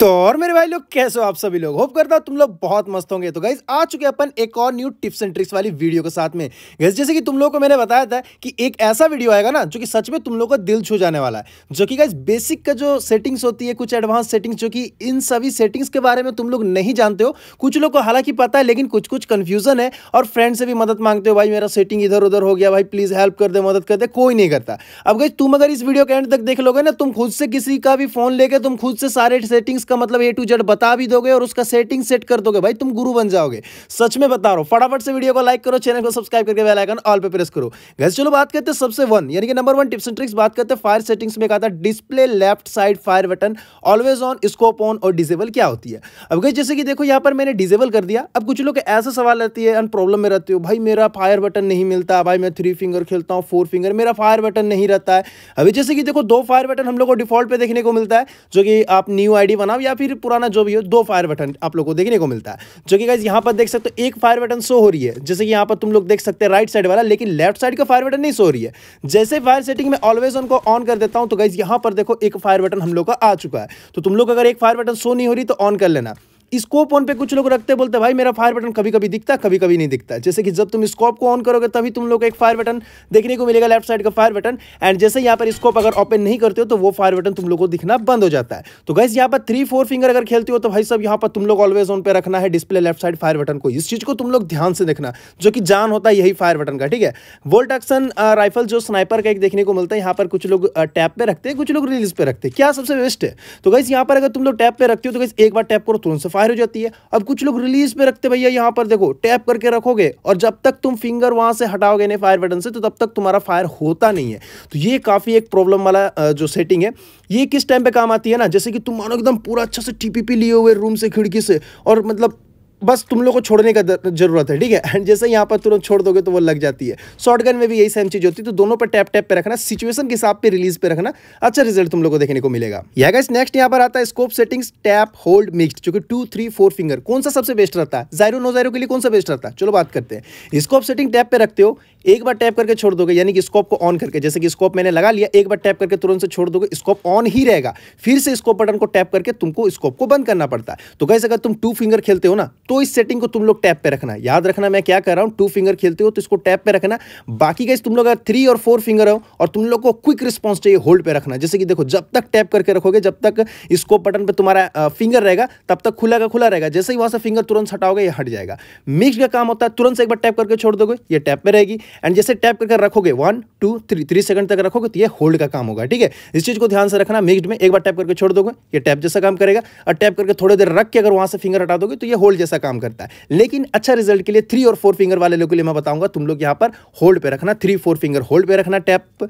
तो और मेरे भाई लोग कैसे हो आप सभी लोग होप करता हूँ तुम लोग बहुत मस्त होंगे तो गाइज आ चुके अपन एक और न्यू टिप्स एंड ट्रिक्स वाली वीडियो के साथ में गैस जैसे कि तुम लोग को मैंने बताया था कि एक ऐसा वीडियो आएगा ना जो कि सच में तुम लोग को दिल छू जाने वाला है जो कि गाइज बेसिक का जो सेटिंग्स होती है कुछ एडवांस सेटिंग्स जो कि इन सभी सेटिंग्स के बारे में तुम लोग नहीं जानते हो कुछ लोग को हालांकि पता है लेकिन कुछ कुछ कन्फ्यूजन है और फ्रेंड से भी मदद मांगते हो भाई मेरा सेटिंग इधर उधर हो गया भाई प्लीज़ हेल्प कर दे मदद कर दे कोई नहीं करता अब गाइज तुम अगर इस वीडियो के एंड तक देख लोगे ना तुम खुद से किसी का भी फोन लेके तुम खुद से सारे सेटिंग्स इसका मतलब ए टू जेड बता भी दोगे और उसका सेटिंग सेट कर दोगे भाई तुम गुरु बन जाओगे सच में बता रहा हूँ फटाफट से वीडियो को लाइक करो चैनल को सब्सक्राइब करके बेलाइकन ऑल पे प्रेस करो गैस चलो बात करते हैं सबसे वन यानी कि number one tips and tricks बात करते हैं फायर सेटिंग्स में कहा था display left side fire button always on scope on और डिजेबल क्या होती है अब गई जैसे कि देखो यहाँ पर मैंने डिजेबल कर दिया अब कुछ लोग ऐसा सवाल रहती है एंड प्रॉब्लम में रहती हो भाई मेरा फायर बटन नहीं मिलता भाई मैं थ्री फिंगर खेलता हूँ फोर फिंगर मेरा फायर बटन नहीं रहता है अभी जैसे कि देखो दो फायर बटन हम लोग को डिफॉल्ट पे देखने को मिलता है जो कि आप न्यू आईडी बनाओ नाम या फिर पुराना जो भी हो दो फायर बटन आप लोग को देखने को मिलता है जो कि गाइज यहाँ पर देख सकते हो एक फायर बटन शो हो रही है जैसे कि यहाँ पर तुम लोग देख सकते हैं राइट साइड वाला लेकिन लेफ्ट साइड का फायर बटन नहीं सो रही है जैसे फायर सेटिंग में ऑलवेज उनको ऑन कर देता हूँ तो गाइज यहाँ पर देखो एक फायर बटन हम लोग का आ चुका है तो तुम लोग अगर एक फायर बटन शो नहीं हो रही तो ऑन कर लेना स्कोप ऑन पे कुछ लोग रखते बोलते भाई मेरा फायर बटन कभी कभी दिखता है कभी कभी नहीं दिखता जैसे कि जब तुम स्कोप को ऑन करोगे तभी तुम लोग एक फायर बटन देखने को मिलेगा लेफ्ट साइड का फायर बटन एंड जैसे यहाँ पर स्कोप अगर ओपन नहीं करते हो तो वो फायर बटन तुम लोग को दिखना बंद हो जाता है तो गैस यहाँ पर थ्री फोर फिंगर अगर खेलते हो तो भाई सब यहाँ पर तुम लोग ऑलवेज ऑन पे रखना है display left side fire button को इस चीज को तुम लोग ध्यान से देखना जो कि जान होता है यही फायर बटन का ठीक है वोल्ट एक्शन राइफल जो स्नाइपर का एक देखने को मिलता है यहाँ पर कुछ लोग टैप पे रखते हैं कुछ लोग रिलीज पे रखते हैं क्या सबसे बेस्ट है तो गैस यहाँ पर अगर तुम लोग टैप पे रखते हो तो गैस एक बार टैप करो तुरंत फायर हो जाती है अब कुछ लोग रिलीज पे रखते भैया यहाँ पर देखो टैप करके रखोगे और जब तक तुम फिंगर वहां से हटाओगे नहीं फायर बटन से तो तब तक तुम्हारा फायर होता नहीं है तो ये काफ़ी एक प्रॉब्लम वाला जो सेटिंग है ये किस टाइम पे काम आती है ना जैसे कि तुम मानो एकदम पूरा अच्छा से टीपीपी लिए हुए रूम से खिड़की से और मतलब बस तुम लोग को छोड़ने का जरूरत है ठीक है एंड जैसे यहाँ पर तुरंत छोड़ दोगे तो वो लग जाती है शॉर्ट गन में भी यही सेम चीज होती है तो दोनों पर टैप टैप पे रखना सिचुएशन के हिसाब पे रिलीज पे रखना अच्छा रिजल्ट तुम लोग को देखने को मिलेगा या गैस नेक्स्ट यहाँ पर आता है scope settings tap hold mix जो कि टू थ्री फोर फिंगर कौन सा सबसे बेस्ट रहता है जायरो नो जायरो के लिए कौन सा बेस्ट रहता है चलो बात करते हैं स्कोप सेटिंग टैप पे रखते हो एक बार टैप करके छोड़ दोगे यानी कि स्कोप को ऑन करके जैसे कि स्कोप मैंने लगा लिया एक बार टैप करके तुरंत से छोड़ दोगे स्कोप ऑन ही रहेगा फिर से स्कोप बटन को टैप करके तुमको स्कोप को बंद करना पड़ता है तो कैसे अगर तुम टू फिंगर खेलते हो ना तो इस सेटिंग को तुम लोग टैप पर रखना याद रखना मैं क्या कर रहा हूँ टू फिंगर खेलते हो तो इसको टैप पे रखना बाकी कैसे तुम लोग अगर थ्री और फोर फिंगर हो और तुम लोग को क्विक रिस्पॉन्स चाहिए होल्ड पे रखना जैसे कि देखो जब तक टैप करके रखोगे जब तक स्कोप बटन पर तुम्हारा फिंगर रहेगा तब तक खुला का खुला रहेगा जैसे ही वहां से फिंगर तुरंत हटाओगे ये हट जाएगा मिक्स का काम होता है तुरंत से एक बार टैप करके छोड़ दोगे ये टैप पे रहेगी एंड जैसे टैप करके रखोगे one two three three second तक रखोगे तो ये होल्ड का काम होगा ठीक है इस चीज़ को ध्यान से रखना मिक्सड में एक बार टैप करके छोड़ दोगे ये टैप जैसा काम करेगा और टैप करके थोड़ी देर रख के अगर वहां से फिंगर हटा दोगे तो ये होल्ड जैसा काम करता है लेकिन अच्छा रिजल्ट के लिए थ्री और फोर फिंगर वाले लोग के लिए मैं बताऊंगा तुम लोग यहाँ पर होल्ड पे रखना थ्री फोर फिंगर होल्ड पे रखना टैप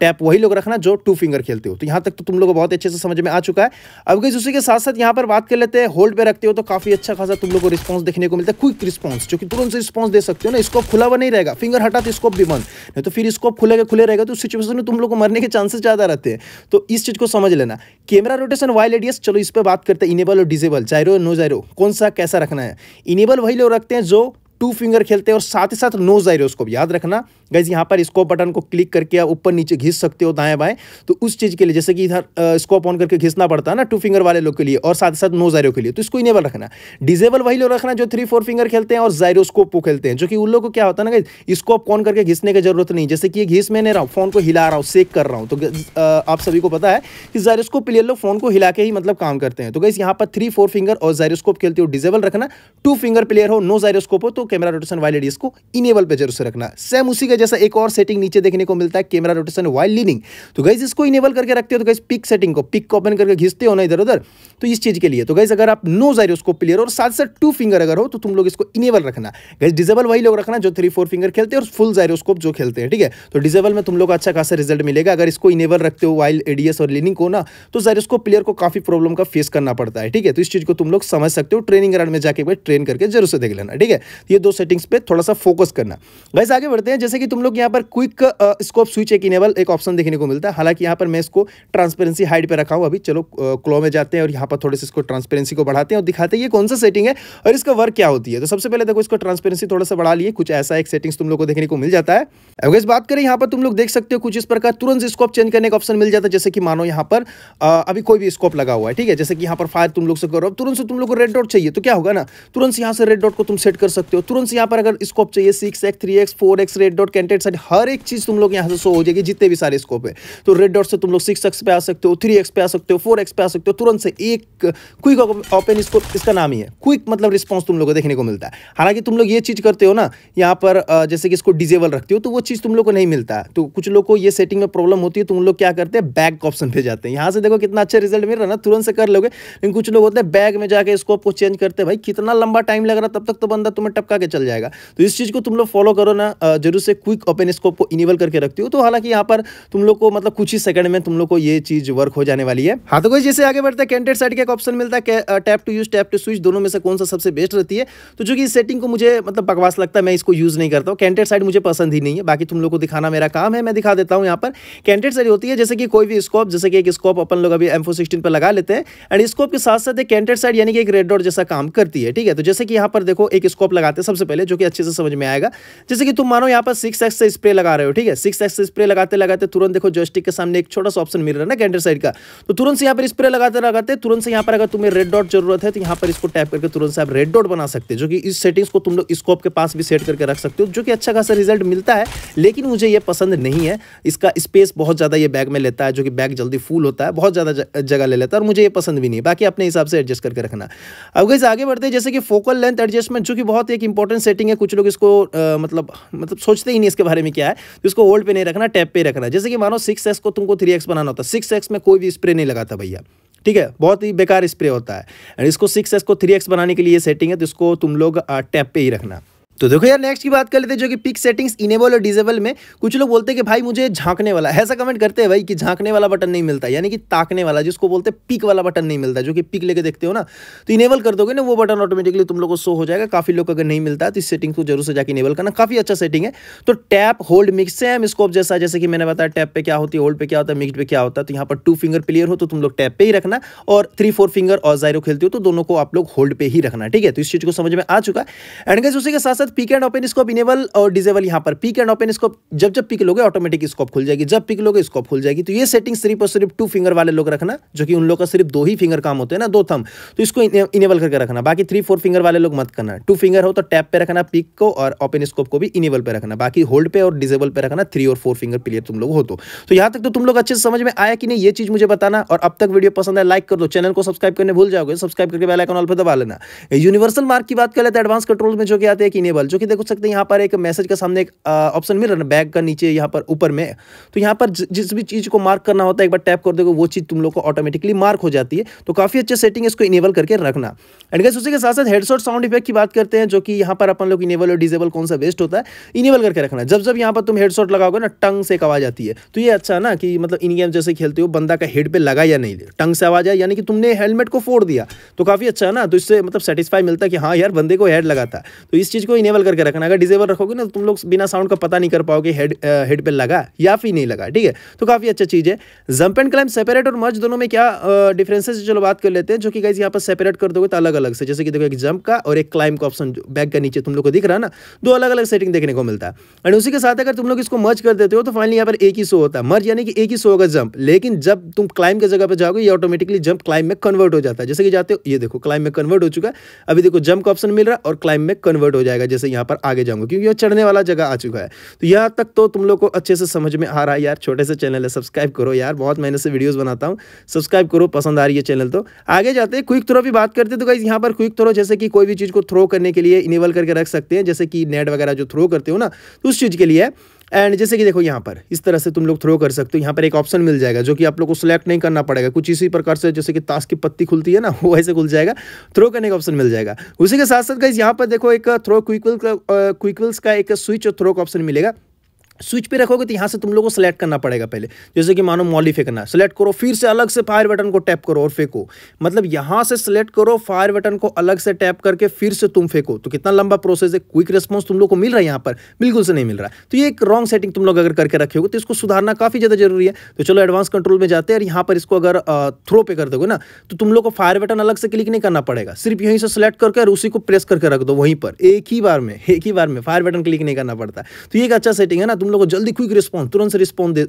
टैप वही लोग रखना जो टू फिंगर खेलते हो तो यहाँ तक तो तुम लोग बहुत अच्छे से समझ में आ चुका है अब गई उसी के साथ साथ यहाँ पर बात कर लेते हैं होल्ड पे रखते हो तो काफ़ी अच्छा खासा तुम लोग को रिस्पॉन्स देखने को मिलता है क्विक रिस्पॉन्स जो कि तुरंत रिस्पॉन्स दे सकते हो ना इसको खुला हुआ नहीं रहेगा फिंगर हटा तो स्कोप भी बंद नहीं तो फिर स्कोप खुले के खुले रहेगा तो उस सिचुएशन में तुम लोग को मरने के चांसेस ज़्यादा रहते हैं तो इस चीज़ को समझ लेना कैमरा रोटेशन वाई रेडियस चलो इस पर बात करते हैं इनेबल और डिजेबल जायरो नो जायरो कौन सा कैसा रखना है इनेबल वही लोग रखते हैं जो टू फिंगर खेलते हैं और साथ ही साथ नो जायरोस्कोप याद रखना गाइज यहाँ पर स्कोप बटन को क्लिक करके आप ऊपर नीचे घिस सकते हो दाएं बाएं तो उस चीज़ के लिए जैसे कि इधर स्कोप ऑन करके घिसना पड़ता है ना टू फिंगर वाले लोग के लिए और साथ साथ नो जायरो के लिए तो इसको इनेबल रखना डिजेबल वही लोग रखना जो थ्री फोर फिंगर खेलते हैं और जायरोस्कोप को खेलते हैं जो कि उन लोग को क्या होता है ना गाइज स्कोप ऑन करके घिसने की जरूरत नहीं जैसे कि घिस में नहीं रहा फोन को हिला रहा हूँ सेक कर रहा हूँ तो आप सभी को पता है कि जायरोस्कोप प्लेयर लोग फोन को हिला के ही मतलब काम करते हैं तो गाइज यहाँ पर थ्री फोर फिंगर और जायरोस्कोप खेलते हो डिजेबल रखना टू फिंगर प्लेयर हो नो जायरोस्कोप हो तो कैमरा रोटेशन वाले इसको इनेबल पर जरूर से रखना सेम उसी के जैसा एक और सेटिंग नीचे देखने को मिलता है कैमरा रोटेशन वाइल लीनिंग तो गाइज इसको इनेबल करके रखते हो तो गाइज पिक सेटिंग को पिक को ओपन करके घिसते हो ना इधर उधर तो इस चीज़ के लिए तो गाइज अगर आप नो जायरोस्को प्लेयर और साथ साथ टू फिंगर अगर हो तो तुम लोग इसको इनेबल रखना गाइज डिजेबल वही लोग रखना जो थ्री फोर फिंगर खेलते हैं और फुल जायरोस्कोप जो खेलते हैं ठीक है तो डिजेबल में तुम लोग अच्छा खासा रिजल्ट मिलेगा अगर इसको इनेबल रखते हो वाइल एडीएस और लीनिंग को ना तो जायरोस्कोप प्लेयर को काफ़ी प्रॉब्लम का फेस करना पड़ता है ठीक है तो इस चीज़ को तुम लोग समझ सकते हो ट्रेनिंग ग्राउंड में जाके ट्रेन करके जरूर से देख लेना ठीक है ये दो सेटिंग्स पे थोड़ा सा फोकस करना गाइज आगे बढ़ते हैं जैसे कि कि तुम लोग यहाँ पर क्विक स्कोप स्विच एक इनेबल एक ऑप्शन देखने को मिलता है हालांकि यहाँ पर मैं इसको ट्रांसपेरेंसी हाइड पर रखा हूँ अभी चलो क्लो में जाते हैं और यहाँ पर थोड़े से इसको ट्रांसपेरेंसी को बढ़ाते हैं और दिखाते हैं ये कौन सा सेटिंग है और इसका वर्क क्या होती है तो सबसे पहले देखो इसको ट्रांसपेरेंसी थोड़ा सा बढ़ा लिए कुछ ऐसा एक सेटिंग्स तुम लोग को देखने को मिल जाता है अगर इस बात करें यहाँ पर तुम लोग देख सकते हो कुछ इस प्रकार तुरंत स्कोप चेंज करने का ऑप्शन मिल जाता है जैसे कि मानो यहाँ पर अभी कोई भी स्कोप लगा हुआ है ठीक है जैसे कि यहाँ पर फायर तुम लोग से करो तुरंत से तुम लोग को रेड डॉट चाहिए तो क्या होगा ना तुरंत यहाँ से रेड डॉट को तुम सेट कर सकते हो तुरंत यहाँ पर अगर स्कोप चाहिए six x three x four x red dot content सारी हर एक चीज़ तुम लोग यहाँ से शो हो जाएगी जितने भी सारे स्कोप है तो रेड डॉट से तुम लोग सिक्स एक्स पे आ सकते हो थ्री एक्स पे आ सकते हो फोर एक्स पे आ सकते हो तुरंत से एक क्विक ओपन स्कोप इसका नाम ही है क्विक मतलब रिस्पॉन्स तुम लोग को देखने को मिलता है हालांकि तुम लोग ये चीज़ करते हो ना यहाँ पर जैसे कि इसको डिजेबल रखते हो तो वो चीज़ तुम लोग को नहीं मिलता तो कुछ लोग को ये सेटिंग में प्रॉब्लम होती है तुम तो लोग क्या करते हैं बैक ऑप्शन पे जाते हैं यहाँ से देखो कितना अच्छा रिजल्ट मिल रहा ना तुरंत से कर लोगे लेकिन कुछ लोग होते हैं बैग में जाकर स्कोप को चेंज करते हैं भाई कितना लंबा टाइम लग रहा तब तक तो बंदा तुम्हें टपका के चल जाएगा तो इस चीज़ को तुम लोग फॉलो करो ना जरूर से क्विक ओपन स्कोप को इनेबल करके रखती हूँ तो हालांकि यहाँ पर तुम लोग को मतलब कुछ ही सेकंड में तुम लोग को ये चीज वर्क हो जाने वाली है हाँ तो कोई जैसे आगे बढ़ते हैं कैंटेड साइड का एक ऑप्शन मिलता है tap to use tap to switch दोनों में से कौन सा सबसे बेस्ट रहती है तो चूंकि इस सेटिंग को मुझे मतलब बकवास लगता है मैं इसको यूज नहीं करता हूँ कैंटेड साइड मुझे पसंद ही नहीं है बाकी तुम लोग को दिखाना मेरा काम है मैं दिखा देता हूँ यहाँ पर कैंटेड साइड होती है जैसे कि कोई भी स्कोप जैसे कि एक स्कोप अपन लोग अभी एम पर लगा लेते हैं एंड स्कोप के साथ साथ एक कैंडेड साइड यानी कि एक रेड डॉट जैसा काम करती है ठीक है तो जैसे कि यहाँ पर देखो एक स्कोप लगाते हैं सबसे पहले जो कि अच्छे से समझ में आएगा जैसे कि तुम मानो यहाँ पर सिक्स सिक्स एक्स से स्प्रे लगा रहे हो ठीक है सिक्स एक्स से स्प्रे लगाते लगाते तुरंत देखो जोस्टिक के सामने एक छोटा सा ऑप्शन मिल रहा है ना कैंडर साइड का तो तुरंत से यहाँ पर स्प्रे लगाते लगाते तुरंत से यहाँ पर अगर तुम्हें रेड डॉट जरूरत है तो यहाँ पर इसको टैप करके तुरंत से आप रेड डॉट बना सकते हो जो कि इस सेटिंग्स को तुम लोग स्कोप के पास भी सेट करके रख सकते हो जो कि अच्छा खासा रिजल्ट मिलता है लेकिन मुझे ये पसंद नहीं है इसका स्पेस बहुत ज़्यादा ये बैग में लेता है जो कि बैग जल्दी फुल होता है बहुत ज़्यादा जगह ले लेता है और मुझे ये पसंद भी नहीं बाकी अपने हिसाब से एडजस्ट करके रखना अब गई आगे बढ़ते हैं जैसे कि फोकल लेंथ एडजस्टमेंट जो कि बहुत एक इंपॉर्टेंट सेटिंग है कुछ लोग इसको मतलब मतलब सोचते ही नहीं इसके बारे में क्या है तो इसको होल्ड पे नहीं रखना टैप पे रखना जैसे कि मानो सिक्स एक्स को तुमको थ्री एक्स बनाना होता है सिक्स एक्स में कोई भी स्प्रे नहीं लगाता भैया ठीक है बहुत ही बेकार स्प्रे होता है एंड इसको सिक्स को थ्री बनाने के लिए सेटिंग है तो इसको तुम लोग टैप पे ही रखना तो देखो यार नेक्स्ट की बात कर लेते हैं जो कि पिक सेटिंग्स इनेबल और डिजेबल में कुछ लोग बोलते हैं कि भाई मुझे झांकने वाला ऐसा कमेंट करते हैं भाई कि झांकने वाला बटन नहीं मिलता यानी कि ताकने वाला जिसको बोलते हैं पिक वाला बटन नहीं मिलता जो कि पिक लेके देखते हो ना तो इनेबल कर दोगे ना वो बटन ऑटोमेटिकली तुम लोग को शो हो जाएगा काफी लोग अगर नहीं मिलता तो इस सेटिंग को जरूर से जाकर इनेबल करना काफी अच्छा सेटिंग है तो tap hold mix same scope जैसा जैसे कि मैंने बताया टैप पे क्या होती है होल्ड पे क्या होता है मिक्स पे क्या होता है तो यहाँ पर टू फिंगर प्लेयर हो तो तुम लोग टैप पे ही रखना और थ्री फोर फिंगर और जायरो खेलते हो तो दोनों को आप लोग होल्ड पे ही रखना ठीक है तो इस चीज को समझ में आ चुका है एंड उसी के साथ साथ peek and open scope enable और डिजेबल यहाँ पर पिक एंड ओपन स्कोप जब जब पिक लोगे ऑटोमेटिक स्कोप खुल जाएगी जब पिक लोगे स्कोप खुल जाएगी तो ये सेटिंग सिर्फ और सिर्फ टू फिंगर वाले लोग रखना जो कि उन लोग का सिर्फ दो ही फिंगर काम होते हैं ना दो थम तो इसको इनेबल करके रखना बाकी थ्री फोर फिंगर वाले लोग मत करना टू फिंगर हो तो टैप पे रखना पिक को और ओपन स्कोप को भी इनेबल पर रखना बाकी होल्ड पे और डिजेबल पर रखना थ्री और फोर फिंगर प्लेयर तुम लोग हो तो।, तो यहाँ तक तो तुम लोग अच्छे से समझ में आया कि नहीं ये चीज मुझे बताना और अब तक वीडियो पसंद है लाइक कर दो चैनल को सब्सक्राइब करने भूल जाओगे सब्सक्राइब करके बेलाइकन ऑल पर दबा लेना यूनिवर्सल मार्क की बात कर लेते हैं एडवांस कंट्रोल में जो कि आते हैं कि अवेलेबल जो कि देख सकते हैं यहाँ पर एक मैसेज का सामने एक ऑप्शन मिल रहा है बैग का नीचे यहाँ पर ऊपर में तो यहाँ पर जिस भी चीज़ को मार्क करना होता है एक बार टैप कर दोगे वो चीज़ तुम लोग को ऑटोमेटिकली मार्क हो जाती है तो काफ़ी अच्छे सेटिंग इसको इनेबल करके रखना एंड गैस उसी के साथ साथ हेडसॉट साउंड इफेक्ट की बात करते हैं जो कि यहाँ पर अपन लोग इनेबल और डिजेबल कौन सा बेस्ट होता है इनेबल करके रखना जब जब यहाँ पर तुम हेडसॉट लगाओगे ना टंग से एक आवाज़ आती है तो ये अच्छा ना कि मतलब इन गेम जैसे खेलते हो बंदा का हेड पर लगा या नहीं टंग से आवाज़ आया यानी कि तुमने हेलमेट को फोड़ दिया तो काफ़ी अच्छा है ना तो इससे मतलब सेटिस्फाई मिलता है कि हाँ यार बंदे को हेड लगा था तो इस चीज़ को इनेबल करके रखना अगर डिजेबल रखोगे ना तो तुम लोग बिना साउंड का पता नहीं कर पाओगे हेड हेड पे लगा या फिर नहीं लगा ठीक है तो काफ़ी अच्छा चीज़ है जंप एंड क्लाइम सेपरेट और मर्ज दोनों में क्या डिफरेंसेस चलो बात कर लेते हैं जो कि गाइज यहाँ पर सेपरेट कर दोगे तो अलग अलग से जैसे कि देखो एक जंप का और एक क्लाइम का ऑप्शन बैक का नीचे तुम लोग को दिख रहा है ना दो अलग अलग सेटिंग देखने को मिलता है एंड उसी के साथ अगर तुम लोग इसको मर्ज कर देते हो तो फाइनली यहाँ पर एक ही शो होता है मर्ज यानी कि एक ही शो होगा जंप लेकिन जब तुम क्लाइम की जगह पर जाओगे ये ऑटोमेटिकली जंप क्लाइम में कन्वर्ट हो जाता है जैसे कि जाते हो ये देखो क्लाइम में कन्वर्ट हो चुका है अभी देखो जंप का ऑप्शन मिल रहा है और क्लाइम में कन्वर्ट हो जाएगा वजह से यहाँ पर आगे जाऊँगा क्योंकि यह चढ़ने वाला जगह आ चुका है तो यहाँ तक तो तुम लोग को अच्छे से समझ में आ रहा है यार छोटे से चैनल है सब्सक्राइब करो यार बहुत मेहनत से वीडियोज़ बनाता हूँ सब्सक्राइब करो पसंद आ रही है चैनल तो आगे जाते हैं क्विक थ्रो भी बात करते तो गाइज यहाँ पर क्विक थ्रो जैसे कि कोई भी चीज़ को थ्रो करने के लिए इनेबल करके रख सकते हैं जैसे कि नेट वगैरह जो थ्रो करते हो ना तो उस चीज़ के लिए एंड जैसे कि देखो यहाँ पर इस तरह से तुम लोग थ्रो कर सकते हो यहाँ पर एक ऑप्शन मिल जाएगा जो कि आप लोग को सिलेक्ट नहीं करना पड़ेगा कुछ इसी प्रकार से जैसे कि ताश की पत्ती खुलती है ना वो ऐसे खुल जाएगा थ्रो करने का ऑप्शन मिल जाएगा उसी के साथ साथ यहाँ पर देखो एक थ्रो क्विकविल क्विकविल्स का एक स्विच और थ्रो का ऑप्शन मिलेगा स्विच पे रखोगे तो यहाँ से तुम लोग को सिलेक्ट करना पड़ेगा पहले जैसे कि मानो मॉलीफे करना सेलेक्ट करो फिर से अलग से फायर बटन को टैप करो और फेंको मतलब यहाँ से सेलेक्ट करो फायर बटन को अलग से टैप करके फिर से तुम फेंको तो कितना लंबा प्रोसेस है क्विक रिस्पॉन्स तुम लोग को मिल रहा है यहाँ पर बिल्कुल से नहीं मिल रहा है तो ये एक रॉन्ग सेटिंग तुम लोग अगर करके रखे हो तो इसको सुधारना काफ़ी ज़्यादा जरूरी है तो चलो एडवांस कंट्रोल में जाते हैं और यहाँ पर इसको अगर थ्रो पे कर दोगे ना तो तुम लोग को फायर बटन अलग से क्लिक नहीं करना पड़ेगा सिर्फ यहीं से सेलेक्ट करके और उसी को प्रेस करके रख दो वहीं पर एक ही बार में एक ही बार में फायर बटन क्लिक नहीं करना पड़ता तो ये एक अच्छा सेटिंग है ना तुम लोग जल्दी क्विक रिस्पॉन्स तुरंत से रिस्पॉन्स दे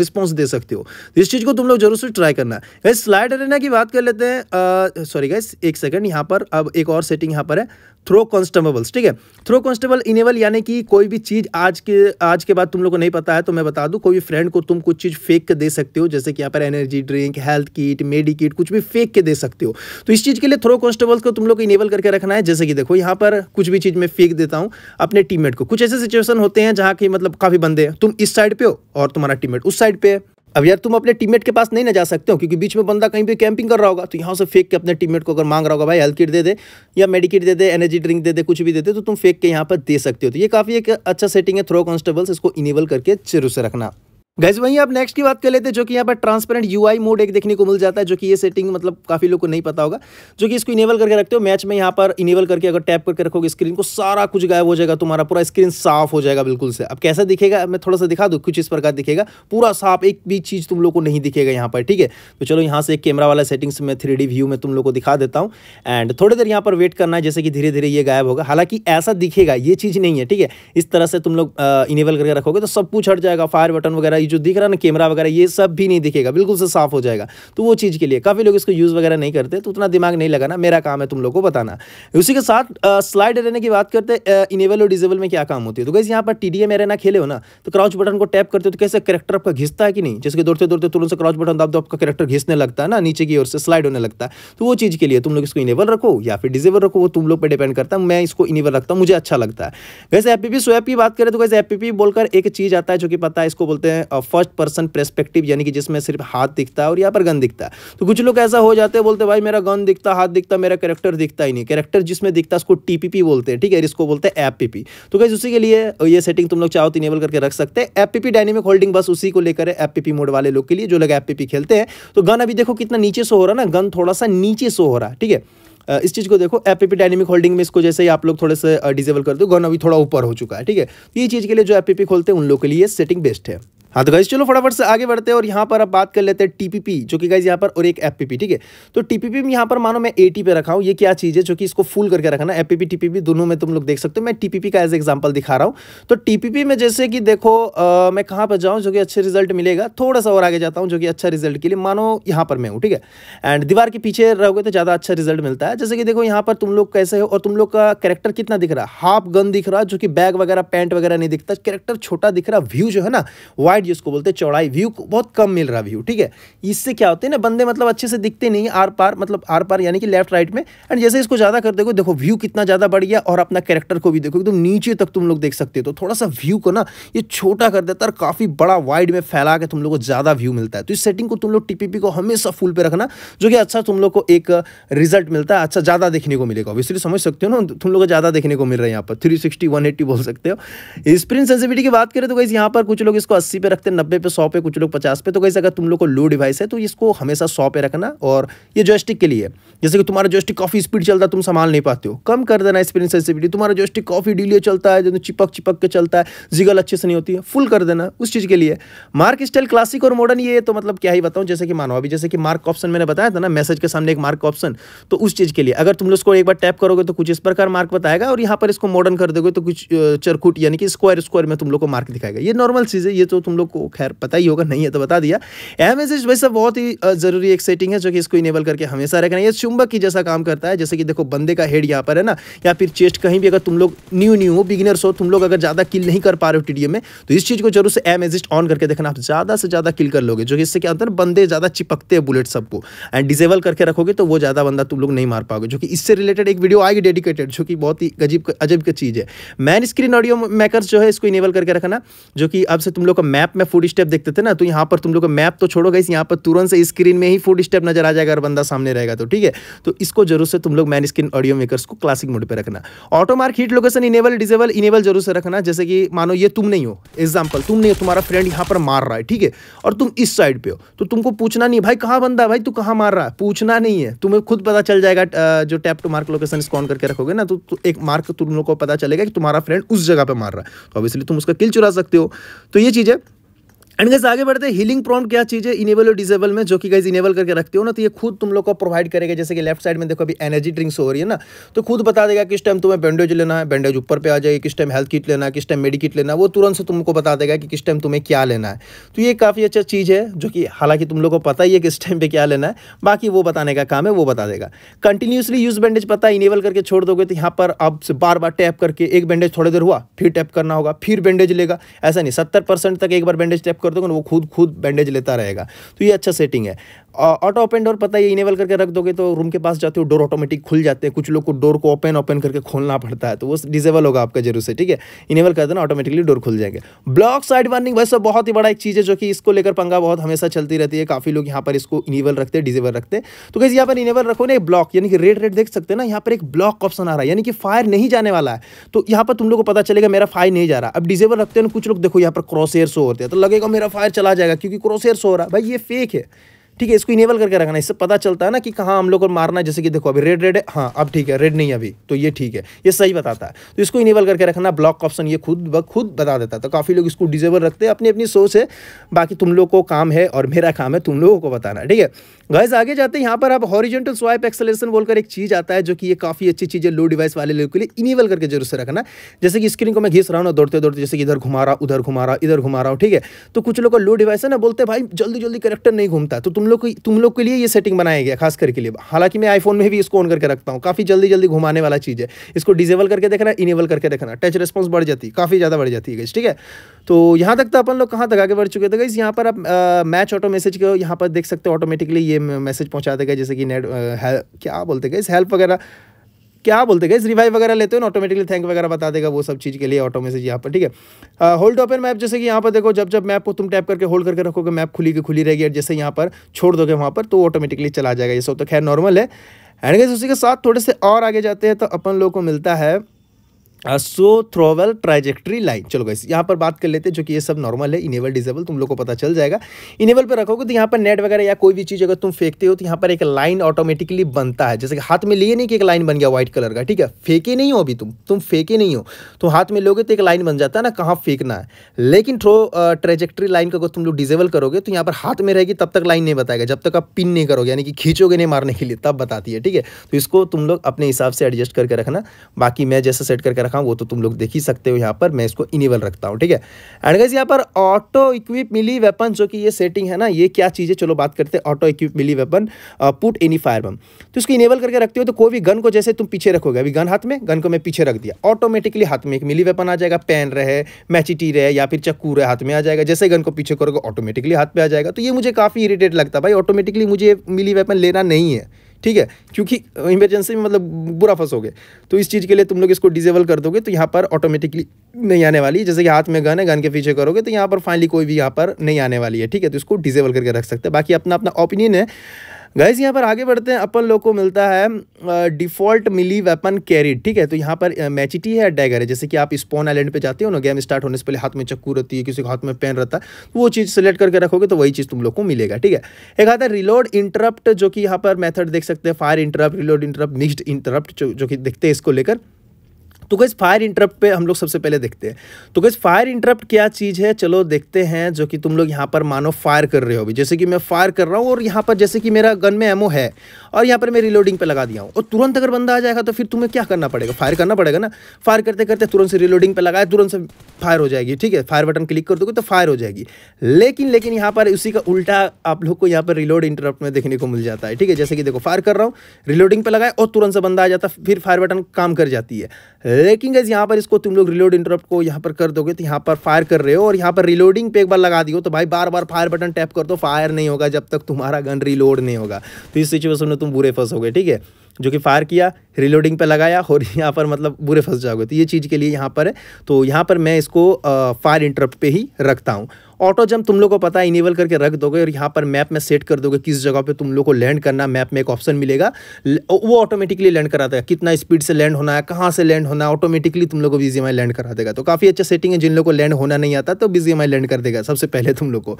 रिस्पॉन्स दे सकते हो तो इस चीज़ को तुम लोग जरूर से ट्राई करना है स्लाइड अरेना की बात कर लेते हैं सॉरी गैस एक सेकेंड यहाँ पर अब एक और सेटिंग यहाँ पर है थ्रो कॉन्स्टेबल्स ठीक है थ्रो कॉन्स्टेबल इनेबल यानी कि कोई भी चीज़ आज के आज के बाद तुम लोग को नहीं पता है तो मैं बता दूं कोई भी फ्रेंड को तुम कुछ चीज़ फेंक के दे सकते हो जैसे कि यहाँ पर energy drink health kit medkit कुछ भी फेंक के दे सकते हो तो इस चीज़ के लिए थ्रो कॉन्स्टेबल्स को तुम लोग इनेबल करके रखना है जैसे कि देखो यहाँ पर कुछ भी चीज़ मैं फेंक देता हूँ अपने टीममेट को कुछ ऐसे सिचुएशन होते हैं जहाँ की मतलब काफ़ी बंदे तुम इस साइड पे हो और तुम्हारा टीममेट उस साइड पे है अब यार तुम अपने टीममेट के पास नहीं ना जा सकते हो क्योंकि बीच में बंदा कहीं भी कैंपिंग कर रहा होगा तो यहाँ से फेंक के अपने टीममेट को अगर मांग रहा होगा भाई हेल्थ किट दे दे या मेडिकेट दे दे एनर्जी ड्रिंक दे दे कुछ भी दे दे तो तुम फेंक के यहाँ पर दे सकते हो तो ये काफ़ी एक अच्छा सेटिंग है थ्रो कॉन्स्टेबल्स इसको इनेबल करके जरूर से रखना गैस वहीं आप नेक्स्ट की बात कर लेते हैं जो कि यहाँ पर ट्रांसपेरेंट यूआई मोड एक देखने को मिल जाता है जो कि ये सेटिंग मतलब काफ़ी लोग को नहीं पता होगा जो कि इसको इनेबल करके रखते हो मैच में यहाँ पर इनेबल करके अगर टैप करके रखोगे स्क्रीन को सारा कुछ गायब हो जाएगा तुम्हारा पूरा स्क्रीन साफ हो जाएगा बिल्कुल से अब कैसा दिखेगा मैं थोड़ा सा दिखा दू कुछ इस प्रकार दिखेगा पूरा साफ एक भी चीज़ तुम लोग को नहीं दिखेगा यहाँ पर ठीक है तो चलो यहाँ से एक कैमरा वाला सेटिंग्स में थ्री व्यू में तुम लोग को दिखा देता हूँ एंड थोड़ी देर यहाँ पर वेट करना है जैसे कि धीरे धीरे ये गायब होगा हालांकि ऐसा दिखेगा ये चीज़ नहीं है ठीक है इस तरह से तुम लोग इनेबल करके रखोगे तो सब कुछ हट जाएगा फायर बटन वगैरह ये जो दिख रहा ना कैमरा वगैरह ये सब भी नहीं दिखेगा बिल्कुल से साफ हो जाएगा तो वो चीज़ के लिए काफ़ी लोग इसको यूज़ वगैरह नहीं करते तो उतना दिमाग नहीं लगाना मेरा काम है तुम लोग को बताना उसी के साथ स्लाइड रहने की बात करते इनेबल और डिजेबल में क्या काम होती है तो कैसे यहाँ पर टी डी ना खेले हो ना तो क्राउच बटन को टैप करते हो तो कैसे करेक्टर आपका घिसता है कि नहीं जैसे दौड़ते दौड़ते तुरंत से क्राउच बटन दब दो आपका करेक्टर घिसने लगता है ना नीचे की ओर से स्लाइड होने लगता है तो वो चीज़ के लिए तुम लोग इसको इनेबल रखो या फिर डिजेबल रखो वो तुम लोग पर डिपेंड करता है मैं इसको इनेबल रखता हूँ मुझे अच्छा लगता है वैसे एपीपी स्वैप की बात करें तो वैसे एपीपी बोलकर एक चीज़ आता है जो कि पता है इसको बोलते हैं फर्स्ट पर्सन प्रस्पेक्टिव यानी कि जिसमें सिर्फ हाथ दिखता है और यहाँ पर गन दिखता है तो कुछ लोग ऐसा हो जाते हैं बोलते भाई मेरा गन दिखता हाथ दिखता मेरा कैरेक्टर दिखता ही नहीं कैरेक्टर जिसमें दिखता है उसको टीपीपी बोलते हैं ठीक है इसको बोलते हैं एप तो कैसे उसी के लिए ये सेटिंग तुम लोग चाहो तो इनेबल करके रख सकते हैं एप डायनेमिक होल्डिंग बस उसी को लेकर है एप मोड वाले लोग के लिए जो लोग एप खेलते हैं तो गन अभी देखो कितना नीचे से हो रहा है ना गन थोड़ा सा नीचे से हो रहा है ठीक है इस चीज़ को देखो एप डायनेमिक होल्डिंग में इसको जैसे ही आप लोग थोड़े से डिजेबल कर दो गन अभी थोड़ा ऊपर हो चुका है ठीक है तो ये चीज़ के लिए जो एप खोलते हैं उन लोग के लिए सेटिंग बेस्ट है हाँ तो गाइज चलो फटाफट से आगे बढ़ते हैं और यहाँ पर अब बात कर लेते हैं टीपीपी जो कि गाइज यहाँ पर और एक एपीपी ठीक है तो टीपीपी में यहाँ पर मानो मैं एटी पे रखा हूँ ये क्या चीज़ है जो कि इसको फुल करके रखना एफपीपी टीपीपी दोनों में तुम लोग देख सकते हो मैं टीपीपी का एज एग्जाम्पल दिखा रहा हूँ तो टीपीपी में जैसे कि देखो आ, मैं कहाँ पर जाऊँ जो कि अच्छे रिजल्ट मिलेगा थोड़ा सा और आगे जाता हूँ जो कि अच्छा रिजल्ट के लिए मानो यहाँ पर मैं हूँ ठीक है एंड दीवार के पीछे रहोगे तो ज़्यादा अच्छा रिजल्ट मिलता है जैसे कि देखो यहाँ पर तुम लोग कैसे हो और तुम लोग का करेक्टर कितना दिख रहा है हाफ गन दिख रहा है जो कि बैग वगैरह पैंट वगैरह नहीं दिखता करेक्टर छोटा दिख रहा व्यू जो है ना वाइट वाइड जिसको बोलते हैं चौड़ाई व्यू बहुत कम मिल रहा व्यू ठीक है इससे क्या होते हैं ना बंदे मतलब अच्छे से दिखते नहीं आर पार मतलब आर पार यानी कि लेफ्ट राइट में एंड जैसे इसको ज़्यादा कर देखो देखो व्यू कितना ज़्यादा बढ़ गया और अपना कैरेक्टर को भी देखो एकदम नीचे तक तुम लोग देख सकते हो तो थोड़ा सा व्यू को ना ये छोटा कर देता है और काफ़ी बड़ा वाइड में फैला के तुम लोग को ज़्यादा व्यू मिलता है तो इस सेटिंग को तुम लोग टी को हमेशा फुल पर रखना जो कि अच्छा तुम लोग को एक रिजल्ट मिलता है अच्छा ज़्यादा देखने को मिलेगा ऑब्वियसली समझ सकते हो ना तुम लोग को ज़्यादा देखने को मिल रहा है यहाँ पर थ्री सिक्सटी बोल सकते हो स्प्रिन सेंसिविटी की बात करें तो कहीं यहाँ पर कुछ लोग इसको अस्सी पे रखते हैं नब्बे पे सौ पे कुछ लोग पचास पे तो कैसे अगर तुम लोग को लो डिवाइस है तो इसको हमेशा सौ पे रखना और ये जोस्टिक के लिए जैसे कि तुम्हारा जोस्टिक काफ़ी स्पीड चलता है तुम संभाल नहीं पाते हो कम कर देना स्प्रिंग सेंसिटिविटी तुम्हारा जोस्टिक काफ़ी डीलिए चलता है जो चिपक चिपक के चलता है जिगल अच्छे से नहीं होती है फुल कर देना उस चीज़ के लिए मार्क स्टाइल क्लासिक और मॉडर्न ये तो मतलब क्या ही बताऊँ जैसे कि मानो अभी जैसे कि मार्क ऑप्शन मैंने बताया था ना मैसेज के सामने एक मार्क ऑप्शन तो उस चीज़ के लिए अगर तुम लोग उसको एक बार टैप करोगे तो कुछ इस प्रकार मार्क बताएगा और यहाँ पर इसको मॉडर्न कर दोगे तो कुछ चरकुट यानी कि स्क्वायर स्क्वायर में तुम लोग को मार्क दिखाएगा ये नॉर्मल चीज़ है ये तो तुम लोग को खैर पता ही होगा नहीं है तो बता दिया एम एस भाई साहब बहुत ही ज़रूरी एक सेटिंग है जो कि इसको इनेबल करके हमेशा रखना ये चुंबक की जैसा काम करता है जैसे कि देखो बंदे का हेड यहाँ पर है ना या फिर चेस्ट कहीं भी अगर तुम लोग न्यू न्यू हो बिगिनर्स हो तुम लोग अगर ज़्यादा किल नहीं कर पा रहे हो टी में तो इस चीज़ को जरूर से एम एजिस्ट ऑन करके देखना आप ज़्यादा से ज़्यादा किल कर लोगे जो कि इससे क्या होता है बंदे ज़्यादा चिपकते हैं बुलेट सबको एंड डिजेबल करके रखोगे तो वो ज़्यादा बंदा तुम लोग नहीं मार पाओगे जो कि इससे रिलेटेड एक वीडियो आएगी डेडिकेटेड जो कि बहुत ही अजीब अजीब की चीज़ है मैन स्क्रीन ऑडियो मेकर जो है इसको इनेबल करके रखना जो कि अब से तुम लोग का मैप मैप में फूड स्टेप देखते थे ना तो यहाँ पर तुम लोग मैप तो छोड़ो गई यहाँ पर तुरंत से स्क्रीन में ही फूड स्टेप नजर आ जाएगा अगर बंदा सामने रहेगा तो ठीक है तो इसको जरूर से तुम लोग मैन स्क्रीन ऑडियो मेकर्स को क्लासिक मोड पर रखना auto mark hit location enable disable enable जरूर से रखना जैसे कि मानो ये तुम नहीं हो एग्जाम्पल तुम नहीं हो तुम्हारा फ्रेंड यहाँ पर मार रहा है ठीक है और तुम इस साइड पे हो तो तुमको पूछना नहीं भाई कहाँ बंदा भाई तू कहाँ मार रहा है पूछना नहीं है तुम्हें खुद पता चल जाएगा जो tap to mark location scan करके रखोगे ना तो, तो एक मार्क तुम लोग को पता चलेगा कि तुम्हारा फ्रेंड उस जगह पर मार रहा है तो ऑब्वियसली तुम उसका किल चुरा सकते हो तो ये चीज़ है एंड गैस आगे बढ़ते हिलिंग हीलिंग प्रॉन क्या चीज़ है इनेबल और डिसेबल में जो कि गैस इनेबल करके रखते हो ना तो ये खुद तुम लोग को प्रोवाइड करेगा जैसे कि लेफ्ट साइड में देखो अभी एनर्जी ड्रिंक्स हो रही है ना तो खुद बता देगा किस टाइम तुम्हें बैंडेज लेना है बैंडेज ऊपर पे आ जाएगी किस टाइम हेल्थ किट लेना है किस टाइम मेडिकट लेना है वो तुरंत से तुमको बता देगा कि किस टाइम तुम्हें क्या लेना है तो ये काफ़ी अच्छा चीज़ है जो कि हालांकि तुम लोग को पता ही है किस टाइम पर क्या लेना है बाकी वो बताने का काम है वो बता देगा कंटिन्यूसली यूज़ बैंडेज पता है इनेबल करके छोड़ दोगे तो यहाँ पर आप बार बार टैप करके एक बैंडेज थोड़ी देर हुआ फिर टैप करना होगा फिर बैंडेज लेगा ऐसा नहीं सत्तर तक एक बार बैंडेज टैप कर दोगे ना वो खुद खुद बैंडेज लेता रहेगा तो ये अच्छा सेटिंग है ऑटो ओपन डोर पता है इनेबल करके रख दोगे तो रूम के पास जाते हो डोर ऑटोमेटिक खुल जाते हैं कुछ लोग को डोर को ओपन ओपन करके खोलना पड़ता है तो वो डिजेबल होगा आपका जरूर से ठीक है इनेबल कर देना ऑटोमेटिकली डोर खुल जाएंगे ब्लॉक साइड वार्निंग वैसे तो बहुत ही बड़ा एक चीज़ है जो कि इसको लेकर पंगा बहुत हमेशा चलती रहती है काफ़ी लोग यहाँ पर इसको इनेबल रखते हैं डिजेबल रखते हैं तो कैसे यहाँ पर इनेबल रखो ना ब्लॉक यानी कि रेड रेड देख सकते हैं ना यहाँ पर एक ब्लॉक ऑप्शन आ रहा है यानी कि फायर नहीं जाने वाला है तो यहाँ पर तुम लोग को पता चलेगा मेरा फायर नहीं जा रहा अब डिजेबल रखते हैं कुछ लोग देखो यहाँ पर क्रॉस एयर शो होते हैं तो लगेगा मेरा फायर चला जाएगा क्योंकि क्रॉस एयर शो हो रहा है भाई ये फेक है ठीक है इसको इनेबल करके रखना इससे पता चलता है ना कि कहाँ हम लोग को मारना जैसे कि देखो अभी रेड रेड है हाँ अब ठीक है रेड नहीं अभी तो ये ठीक है ये सही बताता है तो इसको इनेबल करके रखना ब्लॉक ऑप्शन ये खुद ब खुद बता देता है तो काफ़ी लोग इसको डिजेबल रखते हैं अपनी अपनी सोच है बाकी तुम लोग को काम है और मेरा काम है तुम लोगों को बताना ठीक है गैस आगे जाते हैं यहाँ पर आप हॉरिजेंटल स्वाइप एक्सलेशन बोलकर एक चीज़ आता है जो कि ये काफ़ी अच्छी चीज़ है लो डिवाइस वाले लोगों के लिए इनेबल करके जरूर से रखना जैसे कि स्क्रीन को मैं घिस रहा हूँ ना दौड़ते दौड़ते जैसे कि इधर घुमा रहा उधर घुमा रहा इधर घुमा रहा हूँ ठीक है तो कुछ लोग लो डिवाइस है ना बोलते भाई जल्दी जल्दी करेक्टर नहीं घूमता तो तुम लोग तुम लोग के लिए ये सेटिंग बनाया गया खास करके लिए हालांकि मैं आईफोन में भी इसको ऑन करके रखता हूँ काफ़ी जल्दी जल्दी घुमाने वाला चीज़ है इसको डिजेबल करके देखना इनेबल करके देखना टच रिस्पॉन्स बढ़ जाती है काफ़ी ज़्यादा बढ़ जाती है ठीक है तो यहाँ तक तो अपन लोग कहाँ तक आगे बढ़ चुके थे गई तो यहाँ पर आप मैच ऑटो मैसेज के यहाँ पर देख सकते हो ऑटोमेटिकली ये मैसेज पहुँचा देगा जैसे कि नेट क्या बोलते गए हेल्प वगैरह क्या बोलते गए रिवाइव वगैरह लेते हो ऑटोमेटिकली थैंक वगैरह बता देगा वो सब चीज़ के लिए ऑटो मैसेज यहाँ पर ठीक है होल्ड ओपन मैप जैसे कि यहाँ पर देखो जब जब मैप को तुम टैप करके होल्ड करके रखोगे मैप खुली की खुली रहेगी और जैसे यहाँ पर छोड़ दोगे वहाँ पर तो ऑटोमेटिकली चला जाएगा ये सब तो खैर नॉर्मल है एंड गैस उसी के साथ थोड़े से और आगे जाते हैं तो अपन लोग को मिलता है सो थ्रोवेल ट्राइजेक्ट्री लाइन चलो गाइस यहाँ पर बात कर लेते हैं जो कि ये सब नॉर्मल है इनेबल डिजेबल तुम लोग को पता चल जाएगा इनेबल पर रखोगे तो यहाँ पर नेट वगैरह या कोई भी चीज़ अगर तुम फेंकते हो तो यहाँ पर एक लाइन ऑटोमेटिकली बनता है जैसे कि हाथ में लिए नहीं कि एक लाइन बन गया व्हाइट कलर का ठीक है फेंके नहीं हो अभी तुम तुम फेंके नहीं हो तो हाथ में लोगे तो एक लाइन बन जाता है ना कहाँ फेंकना है लेकिन थ्रो ट्रेजेक्ट्री लाइन का अगर तुम लोग डिजेबल करोगे तो यहाँ पर हाथ में रहेगी तब तक लाइन नहीं बताएगा जब तक आप पिन नहीं करोगे यानी कि खींचोगे नहीं मारने के लिए तब बताती है ठीक है तो इसको तुम लोग अपने हिसाब से एडजस्ट करके रखना बाकी मैं जैसे सेट करके रखा हूँ वो तो तुम लोग देख ही सकते हो यहाँ पर मैं इसको इनेबल रखता हूँ ठीक है एंड गाइज यहाँ पर ऑटो इक्विप मिली वेपन जो कि ये सेटिंग है ना ये क्या चीज़ है चलो बात करते हैं auto equip melee weapon put any fire bomb तो इसको इनेबल करके रखते हो तो कोई भी गन को जैसे तुम पीछे रखोगे अभी गन हाथ में गन को मैं पीछे रख दिया ऑटोमेटिकली हाथ में एक मिली वेपन आ जाएगा पेन रहे मैचिटी रहे या फिर चक्कू रहे हाथ में आ जाएगा जैसे गन को पीछे करोगे ऑटोमेटिकली हाथ में आ जाएगा तो ये मुझे काफ़ी इरीटेट लगता है भाई ऑटोमेटिकली मुझे मिली वेपन लेना नहीं है ठीक है क्योंकि इमरजेंसी में मतलब बुरा फंसोगे तो इस चीज़ के लिए तुम लोग इसको डिजेबल कर दोगे तो यहाँ पर ऑटोमेटिकली नहीं आने वाली जैसे कि हाथ में गन है गन के पीछे करोगे तो यहाँ पर फाइनली कोई भी यहाँ पर नहीं आने वाली है ठीक है तो इसको डिजेबल करके रख सकते हैं बाकी अपना अपना ओपिनियन है गाइज यहाँ पर आगे बढ़ते हैं अपन लोग को मिलता है डिफॉल्ट मिली वेपन कैरी ठीक है तो यहाँ पर मैचिटी है डैगर है जैसे कि आप स्पॉन आइलैंड पे जाते हो ना गेम स्टार्ट होने से पहले हाथ में चक्कू रहती है किसी के हाथ में पेन रहता है तो वो चीज़ सेलेक्ट करके रखोगे तो वही चीज़ तुम लोग को मिलेगा ठीक है एक आता है रिलोड इंटरप्ट जो कि यहाँ पर मैथड देख सकते हैं fire interrupt reload interrupt mixed interrupt जो कि देखते हैं इसको लेकर तो गैस फायर इंटरप्ट पे हम लोग सबसे पहले देखते हैं तो गैस फायर इंटरप्ट क्या चीज़ है चलो देखते हैं जो कि तुम लोग यहाँ पर मानो फायर कर रहे हो अभी जैसे कि मैं फायर कर रहा हूँ और यहाँ पर जैसे कि मेरा गन में एमओ है और यहाँ पर मैं रिलोडिंग पे लगा दिया हूँ और तुरंत अगर बंदा आ जाएगा तो फिर तुम्हें क्या करना पड़ेगा फायर करना पड़ेगा ना फायर करते करते तुरंत से रिलोडिंग पर लगाए तुरंत से फायर हो जाएगी ठीक है फायर बटन क्लिक कर दोगे तो फायर हो जाएगी लेकिन लेकिन यहाँ पर उसी का उल्टा आप लोग को यहाँ पर रिलोड इंटरप्ट में देखने को मिल जाता है ठीक है जैसे कि देखो फायर कर रहा हूँ रिलोडिंग पर लगाए और तुरंत से बंदा आ जाता फिर फायर बटन काम कर जाती है लेकिन गैस यहाँ पर इसको तुम लोग रिलोड इंटरप्ट को यहाँ पर कर दोगे तो यहाँ पर फायर कर रहे हो और यहाँ पर रिलोडिंग पे एक बार लगा दियो तो भाई बार बार फायर बटन टैप कर दो फायर नहीं होगा जब तक तुम्हारा गन रिलोड नहीं होगा तो इस सिचुएशन में तुम बुरे फंसोगे ठीक है जो कि फायर किया रिलोडिंग पे लगाया और यहाँ पर मतलब बुरे फंस जाओगे तो ये चीज़ के लिए यहाँ पर है तो यहाँ पर मैं इसको फायर इंटरप्ट पे ही रखता हूँ ऑटो जम तुम लोग को पता है इनेबल करके रख दोगे और यहाँ पर मैप में सेट कर दोगे किस जगह पे तुम लोग को लैंड करना मैप में एक ऑप्शन मिलेगा वो ऑटोमेटिकली लैंड करा देगा कितना स्पीड से लैंड होना है कहाँ से लैंड होना है ऑटोमेटिकली तुम लोग को बीजी में लैंड करा देगा तो काफ़ी अच्छा सेटिंग है जिन लोग को लैंड होना नहीं आता तो बीजी में लैंड कर देगा सबसे पहले तुम लोग को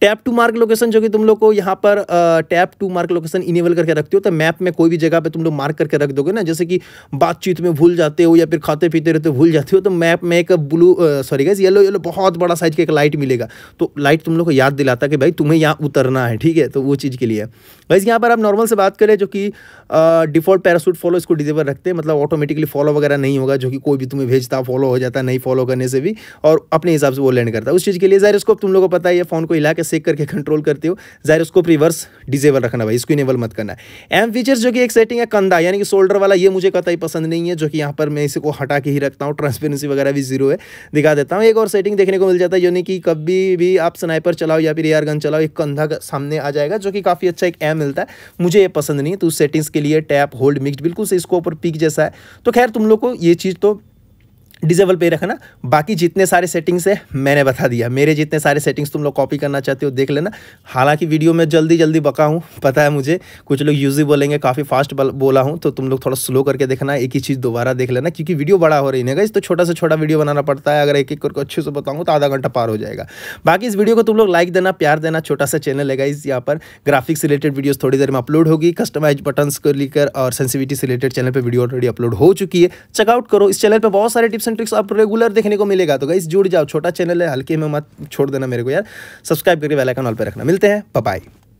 टैप टू मार्क लोकेशन जो कि तुम लोग को यहाँ पर tap to mark location enable करके रखते हो तो मैप में कोई भी जगह पर तुम लोग मार्क करके रख दोगे ना जैसे कि बातचीत में भूल जाते हो या फिर खाते पीते रहते भूल जाते हो तो मैप में एक blue sorry guys yellow yellow बहुत बड़ा साइज का एक लाइट मिलेगा तो लाइट तुम लोग को याद दिलाता कि भाई तुम्हें यहाँ उतरना है ठीक है तो वो चीज़ के लिए वैसे यहाँ पर आप नॉर्मल से बात करें जो कि डिफ़ॉल्ट पैरासूट फॉलो इसको डिजेबल रखते हैं मतलब ऑटोमेटिकली फॉलो वगैरह नहीं होगा जो कि कोई भी तुम्हें भेजता फॉलो हो जाता नहीं फॉलो करने से भी और अपने हिसाब से वो लैंड करता है उस चीज़ के लिए जायरोस्कोप तुम लोग को पता है फ़ोन को हिला के सेक करके कंट्रोल करते हो जायरोस्कोप रिवर्स डिजेबल रखना भाई इसको इनेबल मत करना एम फीचर्स जो कि एक सेटिंग है कंधा यानी कि शोल्डर वाला ये मुझे कतई पसंद नहीं है जो कि यहाँ पर मैं इसको हटा के ही रखता हूँ ट्रांसपेरेंसी वगैरह भी जीरो है दिखा देता हूँ एक और सेटिंग देखने को मिल जाता है यानी कि कभी भी आप स्नाइपर चलाओ या फिर एयर गन चलाओ एक कंधा सामने आ जाएगा जो कि काफ़ी अच्छा एक एम मिलता है मुझे ये पसंद नहीं है तो उस सेटिंग्स के लिए टैप होल्ड मिक्स बिल्कुल से इसको ऊपर पिक जैसा है तो खैर तुम लोग को ये चीज़ तो डिजेबल पे रखना बाकी जितने सारे सेटिंग्स है मैंने बता दिया मेरे जितने सारे सेटिंग्स तुम लोग कॉपी करना चाहते हो देख लेना हालांकि वीडियो में जल्दी जल्दी बका हूँ पता है मुझे कुछ लोग यूजी बोलेंगे काफ़ी फास्ट बोला हूँ तो तुम लोग थोड़ा स्लो करके देखना एक ही चीज़ दोबारा देख लेना क्योंकि वीडियो बड़ा हो रही है इस तो छोटा से छोटा वीडियो बनाना पड़ता है अगर एक एक करके अच्छे से बताऊँ तो आधा घंटा पार हो जाएगा बाकी इस वीडियो को तुम लोग लाइक देना प्यार देना छोटा सा चैनल है इस यहाँ पर ग्राफिक्स रिलेटेड वीडियोज़ थोड़ी देर में अपलोड होगी कस्टमाइज बटन्स को लेकर और सेंसिविटी से रिलेटेड चैनल पर वीडियो ऑलरेडी अपलोड हो चुकी है चेकआउट करो इस चैनल पर बहुत सारे टिप्स एंड ट्रिक्स आप रेगुलर देखने को मिलेगा तो गाइस जुड़ जाओ छोटा चैनल है हल्के में मत छोड़ देना मेरे को यार सब्सक्राइब करके बेलाइकन ऑल पर रखना मिलते हैं बाय